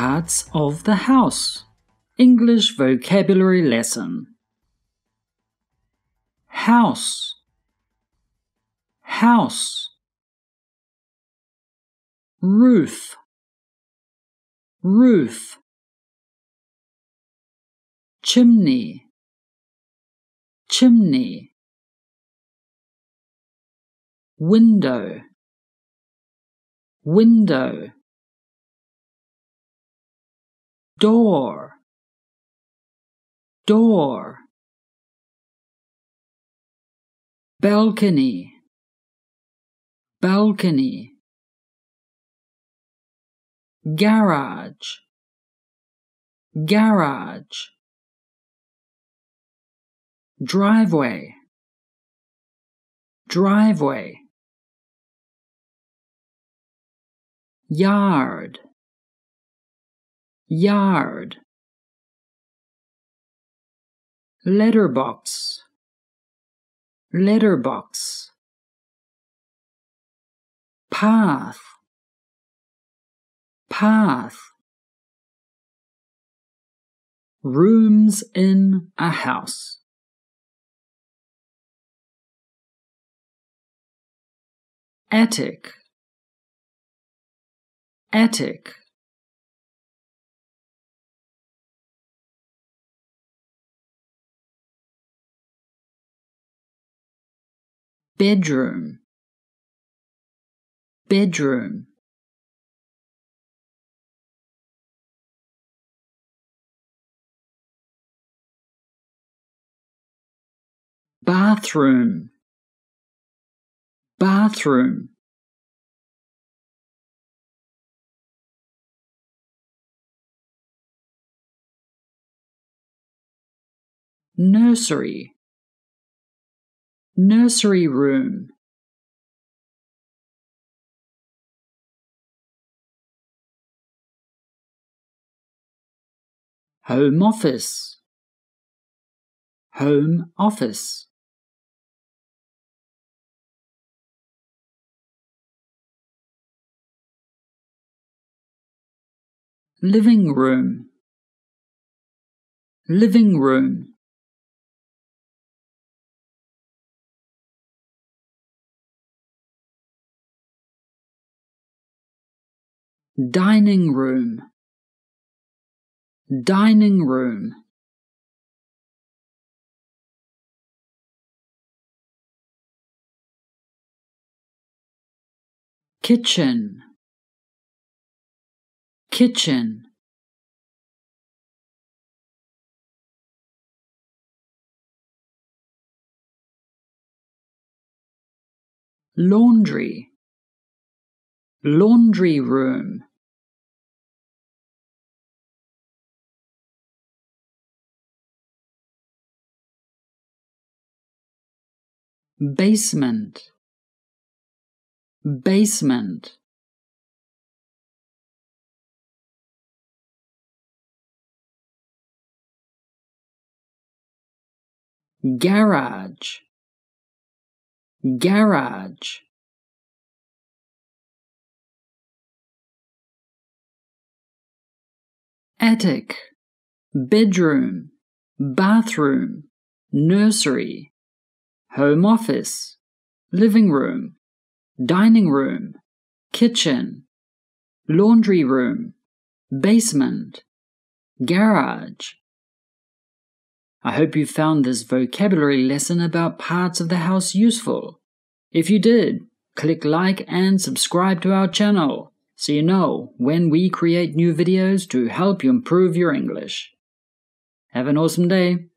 parts of the house. English vocabulary lesson. House. House. Roof. Roof. Chimney. Chimney. Window. Window door door balcony balcony garage garage driveway driveway yard yard letterbox letterbox path path rooms in a house attic attic bedroom bedroom bathroom bathroom nursery Nursery room. Home office. Home office. Living room. Living room. dining room dining room kitchen kitchen laundry Laundry room. Basement. Basement. garage garage attic, bedroom, bathroom, nursery, home office, living room, dining room, kitchen, laundry room, basement, garage. I hope you found this vocabulary lesson about parts of the house useful. If you did, click like and subscribe to our channel so you know when we create new videos to help you improve your English. Have an awesome day!